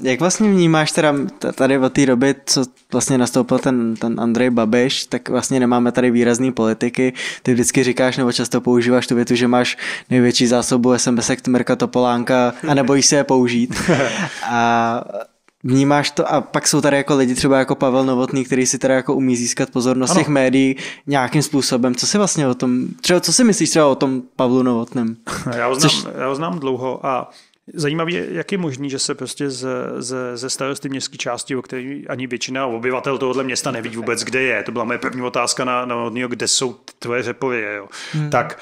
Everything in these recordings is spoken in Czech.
Jak vlastně vnímáš teda tady od té doby, co vlastně nastoupil ten, ten Andrej Babiš, tak vlastně nemáme tady výrazný politiky. Ty vždycky říkáš nebo často používáš tu větu, že máš největší zásobu sms Mirka Topolánka a nebojíš se je použít. A Vnímáš to a pak jsou tady jako lidi třeba jako Pavel Novotný, který si teda jako umí získat pozornost ano. těch médií nějakým způsobem. Co si vlastně o tom, třeba co si myslíš třeba o tom Pavlu Novotném? Já ho znám, Což... já ho znám dlouho a Zajímavé, jak je možný, že se prostě z, z, ze starosty městské části, o které ani většina obyvatel tohohle města neví vůbec, kde je. To byla moje první otázka na, na odního, kde jsou tvoje řepově. Jo. Hmm. Tak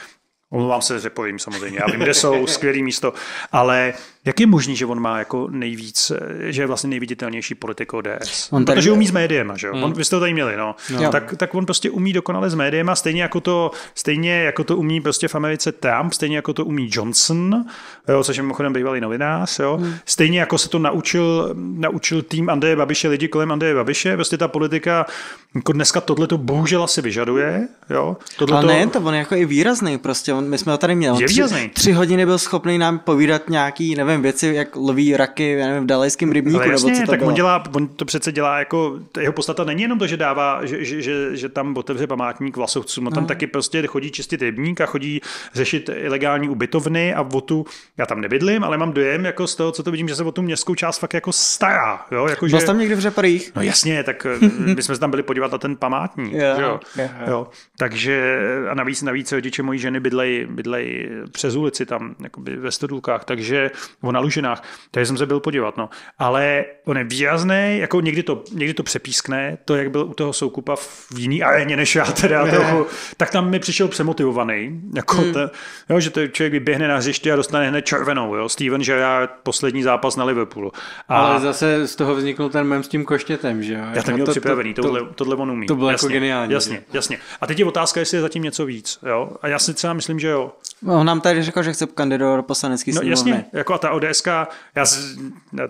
Omlouvám se, řepovím samozřejmě. Já vím, kde jsou, skvělé místo, ale jak je možný, že on má jako nejvíc, že je vlastně nejviditelnější politik ODS? On tady... Protože umí s médiema, že jo? Hmm. On, vy jste to tady měli, no. no. no. Tak, tak, on prostě umí dokonale s médiema, stejně jako to, stejně jako to umí prostě v Americe Trump, stejně jako to umí Johnson, jo, což je mimochodem bývalý novinář, jo? Hmm. Stejně jako se to naučil, naučil tým Andreje Babiše, lidi kolem Andreje Babiše, prostě ta politika, jako dneska tohle to bohužel asi vyžaduje, jo? Tohleto... Ale nejen to on je jako i výrazný prostě, my jsme ho tady měli. Je tři, výrazný. Tři hodiny byl schopný nám povídat nějaký, nevím, nevím, věci, jak loví raky, já nevím, v dalejském rybníku, jasně, nebo co to tak bylo. on, dělá, on to přece dělá jako, jeho postata není jenom to, že dává, že, že, že, že tam otevře památník vlasovcům, no tam taky prostě chodí čistit rybník a chodí řešit ilegální ubytovny a o tu, já tam nebydlím, ale mám dojem jako z toho, co to vidím, že se o tu městskou část fakt jako stará. Jo? Jako, že... tam někdy v Řeparích? No jasně, tak eh, my jsme se tam byli podívat na ten památník. Yeah, jo? Yeah. Jo? Takže a navíc, navíc rodiče mojí ženy bydlejí bydlej přes ulici tam, jakoby ve Stodulkách, takže nebo na lužinách. Takže jsem se byl podívat, no. Ale on je výrazný, jako někdy to, někdy to přepískne, to, jak byl u toho soukupa v jiný aréně než já teda ne. toho, tak tam mi přišel přemotivovaný, jako hmm. ta, jo, že to člověk běhne na hřiště a dostane hned červenou, jo. Steven já poslední zápas na Liverpoolu. A... Ale zase z toho vznikl ten mem s tím koštětem, že jo? Já jako to měl to, připravený, to, tohle, tohle on umí. To bylo jako jasně, jako geniální. Jasně, že? jasně. A teď je otázka, jestli je zatím něco víc, jo? A já si třeba myslím, že jo. No, on nám tady řekl, že chce kandidovat do poslanecký no, sněmovny. jasně, jako a ta oder SK, ja, es, na,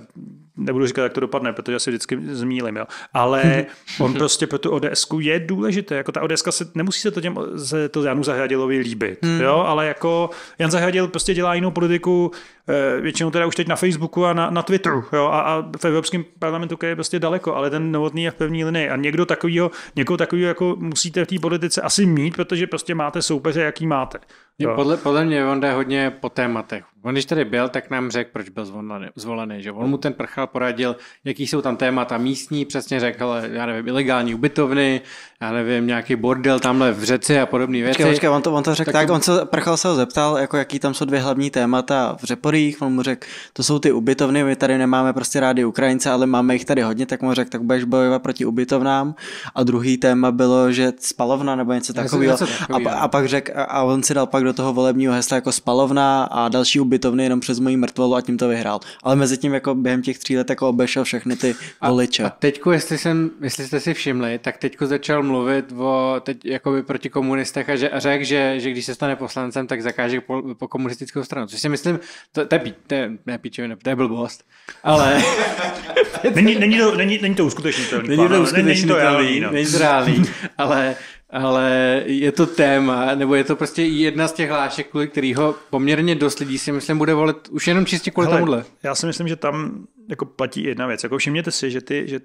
nebudu říkat, jak to dopadne, protože asi vždycky zmílim, jo. Ale on prostě pro tu ods je důležité, jako ta ods se, nemusí se to těm, se to Janu Zahradilovi líbit, hmm. jo, ale jako Jan Zahradil prostě dělá jinou politiku, eh, většinou teda už teď na Facebooku a na, na Twitteru, jo, a, a v Evropském parlamentu, který je prostě daleko, ale ten novotný je v první linii a někdo takovýho, někoho takovýho jako musíte v té politice asi mít, protože prostě máte soupeře, jaký máte. Jo. Podle, podle mě on jde hodně po tématech. On když tady byl, tak nám řekl, proč byl zvolený, zvolený že on mu ten prchal Michal poradil, jaký jsou tam témata místní, přesně řekl, já nevím, ilegální ubytovny, já nevím, nějaký bordel tamhle v řeci a podobné věci. Počkej, počkej, on to, on to řekl tak, tak on se, Prchal se ho zeptal, jako jaký tam jsou dvě hlavní témata v Řeporích, on mu řekl, to jsou ty ubytovny, my tady nemáme prostě rádi Ukrajince, ale máme jich tady hodně, tak mu řekl, tak budeš bojovat proti ubytovnám a druhý téma bylo, že spalovna nebo něco takového. A, no. a, pak řekl, a, on si dal pak do toho volebního hesla jako spalovna a další ubytovny jenom přes moji mrtvolu a tím to vyhrál. Ale mezi tím jako během těch tří střílet jako obešel všechny ty voliče. A, a teďku, jestli, jsem, jestli jste si všimli, tak teďku začal mluvit o teď jakoby proti komunistech a, že, a řekl, že, že když se stane poslancem, tak zakáže po, po komunistickou stranu. Což si myslím, to, to je, pí, to je, ne, píčevina, to je blbost, ale... není, není, to, není, není to uskutečnitelný. Není to uskutečnitelný, není to to, no. to, to reálný, ale ale je to téma, nebo je to prostě jedna z těch hlášek, kvůli kterýho poměrně dost lidí si myslím bude volit už jenom čistě kvůli tomuhle. Já si myslím, že tam jako platí jedna věc. Jako všimněte si, že ty, že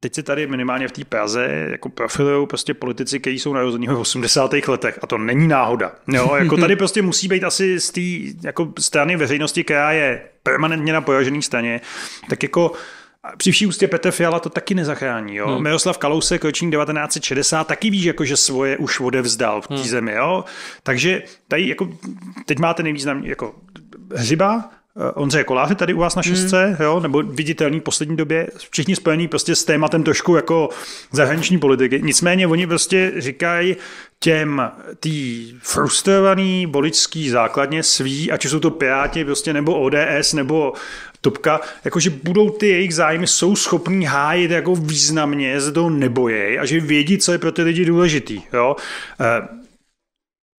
teď se tady minimálně v té Praze jako profilují prostě politici, kteří jsou narození v 80. letech a to není náhoda. Jo, jako tady prostě musí být asi z té jako strany veřejnosti, která je permanentně na poražené straně, tak jako při vší ústě Petr Fiala to taky nezachrání. Jo? Hmm. Miroslav Kalousek, ročník 1960, taky víš, jako, že svoje už odevzdal v té hmm. zemi. Jo? Takže tady jako, teď máte nejvýznamnější jako hřiba, Eh, Ondřeje Koláře tady u vás na hmm. šestce, mm. jo, nebo viditelný v poslední době, všichni spojení prostě s tématem trošku jako zahraniční politiky. Nicméně oni prostě říkají těm tý frustrovaný voličský základně svý, ať jsou to Piráti prostě, nebo ODS, nebo Topka, jakože budou ty jejich zájmy, jsou schopní hájit jako významně, se toho nebojej a že vědí, co je pro ty lidi důležitý. Jo? Eh,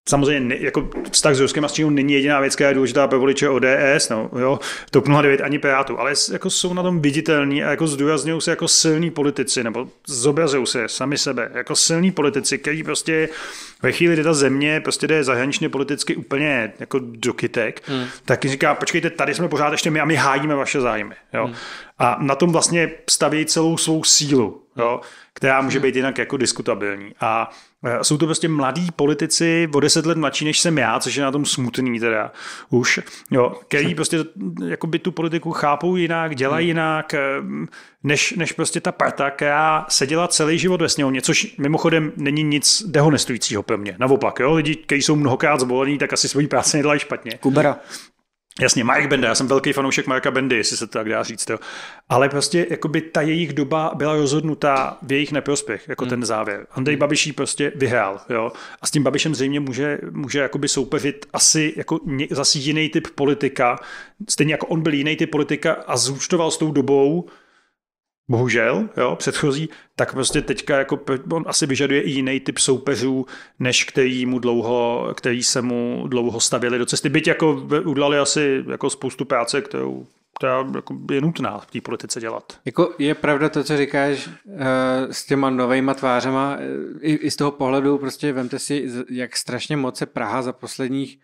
samozřejmě ne, jako vztah s Ruskem a s Čínou není jediná věc, která je důležitá pro voliče ODS, no, jo, TOP 09 ani Pirátů, ale jako jsou na tom viditelní a jako zdůrazňují se jako silní politici, nebo zobrazují se sami sebe, jako silní politici, kteří prostě ve chvíli, kdy ta země prostě jde zahraničně politicky úplně jako do kytek, hmm. tak říká, počkejte, tady jsme pořád ještě my a my hájíme vaše zájmy. Jo? Hmm. A na tom vlastně staví celou svou sílu, jo? která může hmm. být jinak jako diskutabilní. A Eh, jsou to prostě mladí politici o deset let mladší, než jsem já, což je na tom smutný teda už, jo, který prostě jakoby tu politiku chápou jinak, dělají hmm. jinak, eh, než, než prostě ta parta, která seděla celý život ve sněmovně, což mimochodem není nic dehonestujícího pro mě. Naopak, jo, lidi, kteří jsou mnohokrát zvolení, tak asi svoji práci nedělají špatně. Kubera. Jasně, Mark Benda, já jsem velký fanoušek Marka Bendy, jestli se to tak dá říct. Jo. Ale prostě jakoby ta jejich doba byla rozhodnutá v jejich neprospěch, jako hmm. ten závěr. Andrej hmm. Babiš prostě vyhrál. Jo. A s tím Babišem zřejmě může, může jakoby soupeřit asi jako ně, zase jiný typ politika, stejně jako on byl jiný typ politika a zúčtoval s tou dobou, bohužel, jo, předchozí, tak prostě teďka jako on asi vyžaduje i jiný typ soupeřů, než který, mu dlouho, který se mu dlouho stavěli do cesty. Byť jako udělali asi jako spoustu práce, kterou která jako je nutná v té politice dělat. Jako je pravda to, co říkáš eh, s těma novejma tvářema, eh, i, i z toho pohledu prostě vemte si, jak strašně moc se Praha za posledních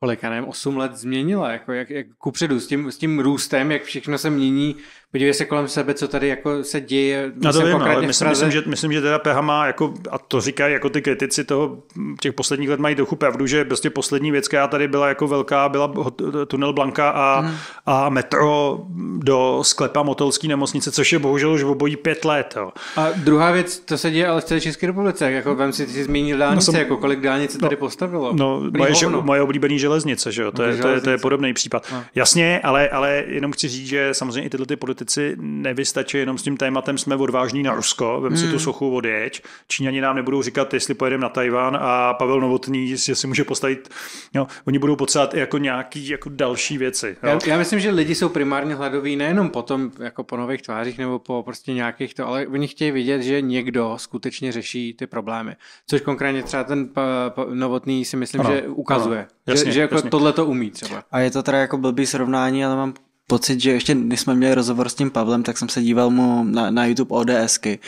kolik, já nevím, 8 let změnila, jako jak, jak kupředu, s tím, s tím růstem, jak všechno se mění, podívej se kolem sebe, co tady jako se děje. Na to vím, no, ale myslím, myslím, že, myslím, že teda PH má, jako, a to říkají jako ty kritici toho, těch posledních let mají trochu pravdu, že prostě poslední věc, která tady byla jako velká, byla tunel Blanka a, hmm. a metro do sklepa motelský nemocnice, což je bohužel už obojí pět let. Jo. A druhá věc, to se děje ale v celé České republice, jako vem si, ty zmínil no, dálnice, no, jsem, jako kolik dálnice no, tady no, postavilo. No, moje, že, moje oblíbený, že železnice, že jo? To, je, to, je, to je podobný případ. No. Jasně, ale, ale jenom chci říct, že samozřejmě i tyhle ty politici nevystačí jenom s tím tématem jsme odvážní na Rusko, vem hmm. si tu hmm. sochu odjeď. Číňani nám nebudou říkat, jestli pojedeme na Tajván a Pavel Novotný, jestli si může postavit, jo, oni budou potřebovat jako nějaký jako další věci. Jo? Já, já, myslím, že lidi jsou primárně hladoví nejenom potom jako po nových tvářích nebo po prostě nějakých to, ale oni chtějí vidět, že někdo skutečně řeší ty problémy. Což konkrétně třeba ten pa, pa, Novotný si myslím, ano, že ukazuje. Ano, jasně, že, takže jako prostě. tohle to umí třeba. A je to teda jako blbý srovnání, ale mám pocit, že ještě když jsme měli rozhovor s tím Pavlem, tak jsem se díval mu na, na YouTube ODSky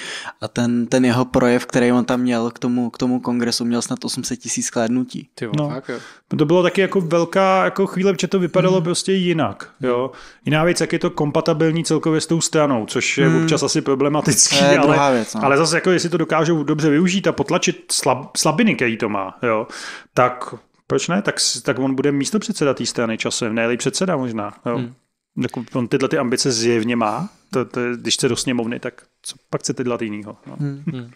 a ten, ten jeho projev, který on tam měl k tomu, k tomu kongresu, měl snad 800 tisíc sklédnutí. No. to bylo taky jako velká jako chvíle, že to vypadalo hmm. prostě jinak. Jo? Jiná věc, jak je to kompatibilní celkově s tou stranou, což je hmm. občas asi problematický, je ale, věc, no. ale zase jako jestli to dokážou dobře využít a potlačit slab, slabiny, který to má, jo? tak proč ne? Tak, tak on bude místo předseda té strany časem, ne předseda možná. Jo. Hmm. Jako on tyhle ty ambice zjevně má. To, to, když chce do sněmovny, tak co pak chcete dělat jinýho. No. Hmm. hmm.